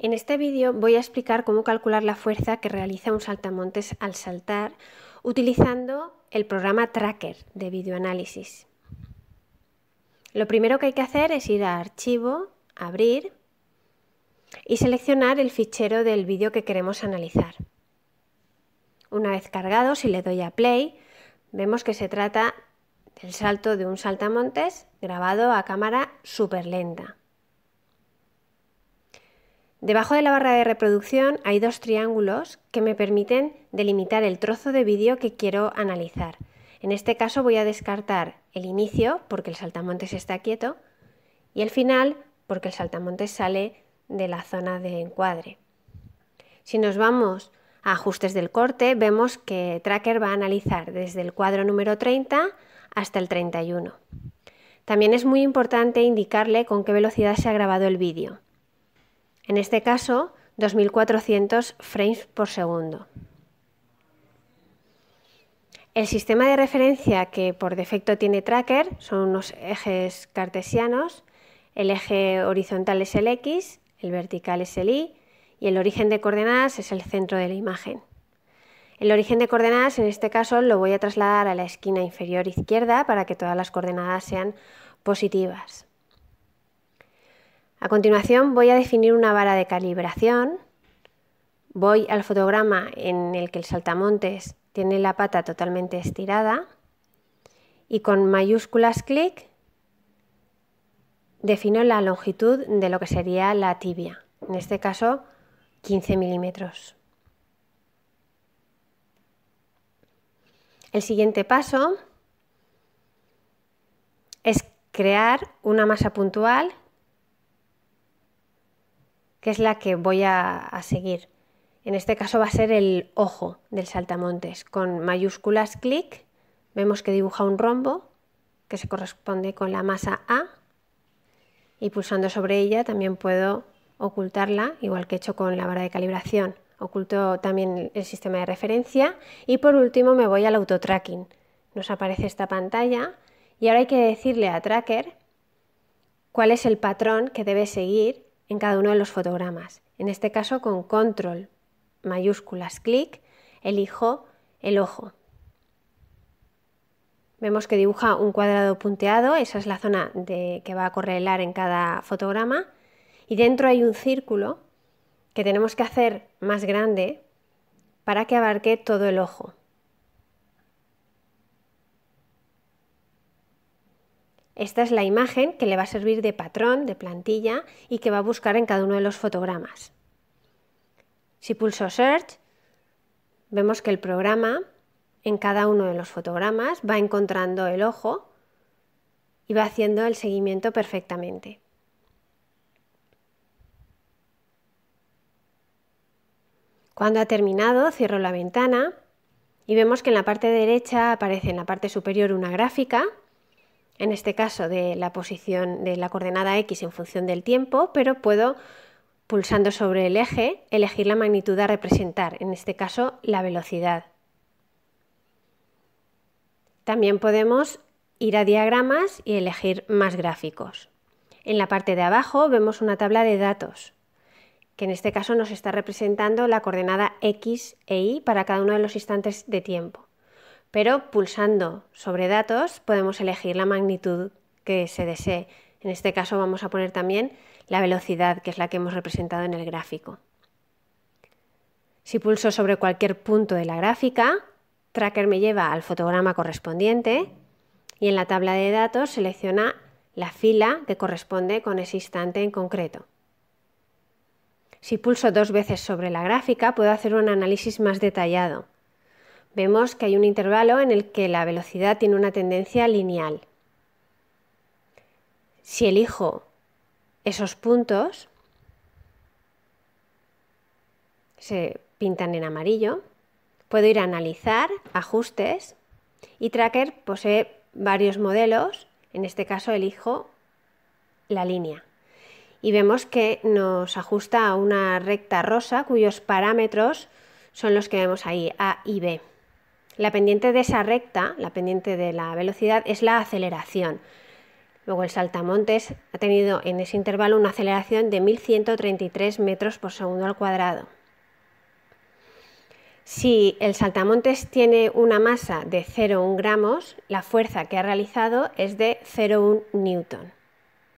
En este vídeo voy a explicar cómo calcular la fuerza que realiza un saltamontes al saltar utilizando el programa Tracker de videoanálisis. Lo primero que hay que hacer es ir a Archivo, Abrir y seleccionar el fichero del vídeo que queremos analizar. Una vez cargado, si le doy a Play, vemos que se trata del salto de un saltamontes grabado a cámara súper lenta. Debajo de la barra de reproducción hay dos triángulos que me permiten delimitar el trozo de vídeo que quiero analizar. En este caso voy a descartar el inicio porque el saltamontes está quieto y el final porque el saltamontes sale de la zona de encuadre. Si nos vamos a ajustes del corte, vemos que Tracker va a analizar desde el cuadro número 30 hasta el 31. También es muy importante indicarle con qué velocidad se ha grabado el vídeo. En este caso, 2400 frames por segundo. El sistema de referencia que por defecto tiene tracker son unos ejes cartesianos. El eje horizontal es el X, el vertical es el Y y el origen de coordenadas es el centro de la imagen. El origen de coordenadas en este caso lo voy a trasladar a la esquina inferior izquierda para que todas las coordenadas sean positivas. A continuación voy a definir una vara de calibración. Voy al fotograma en el que el saltamontes tiene la pata totalmente estirada y con mayúsculas clic defino la longitud de lo que sería la tibia, en este caso 15 milímetros. El siguiente paso es crear una masa puntual es la que voy a, seguir. En este caso va a ser el ojo del saltamontes. Con mayúsculas clic vemos que dibuja un rombo que se corresponde con la masa A y pulsando sobre ella también puedo ocultarla, igual que he hecho con la vara de calibración. Oculto también el sistema de referencia y por último me voy al autotracking. Nos aparece esta pantalla y ahora hay que decirle a Tracker cuál es el patrón que debe seguir en cada uno de los fotogramas. En este caso con control mayúsculas clic, elijo el ojo. Vemos que dibuja un cuadrado punteado, esa es la zona de, que va a correlar en cada fotograma, y dentro hay un círculo que tenemos que hacer más grande para que abarque todo el ojo. Esta es la imagen que le va a servir de patrón, de plantilla y que va a buscar en cada uno de los fotogramas. Si pulso Search, vemos que el programa en cada uno de los fotogramas va encontrando el ojo y va haciendo el seguimiento perfectamente. Cuando ha terminado, cierro la ventana y vemos que en la parte derecha aparece en la parte superior una gráfica en este caso de la posición de la coordenada X en función del tiempo, pero puedo, pulsando sobre el eje, elegir la magnitud a representar, en este caso la velocidad. También podemos ir a diagramas y elegir más gráficos. En la parte de abajo vemos una tabla de datos, que en este caso nos está representando la coordenada X e Y para cada uno de los instantes de tiempo pero pulsando sobre datos podemos elegir la magnitud que se desee. En este caso vamos a poner también la velocidad, que es la que hemos representado en el gráfico. Si pulso sobre cualquier punto de la gráfica, Tracker me lleva al fotograma correspondiente y en la tabla de datos selecciona la fila que corresponde con ese instante en concreto. Si pulso dos veces sobre la gráfica, puedo hacer un análisis más detallado vemos que hay un intervalo en el que la velocidad tiene una tendencia lineal. Si elijo esos puntos, se pintan en amarillo, puedo ir a analizar, ajustes, y Tracker posee varios modelos, en este caso elijo la línea. Y vemos que nos ajusta a una recta rosa cuyos parámetros son los que vemos ahí, A y B. La pendiente de esa recta, la pendiente de la velocidad, es la aceleración. Luego el saltamontes ha tenido en ese intervalo una aceleración de 1.133 metros por segundo al cuadrado. Si el saltamontes tiene una masa de 0,1 gramos, la fuerza que ha realizado es de 0,1 newton.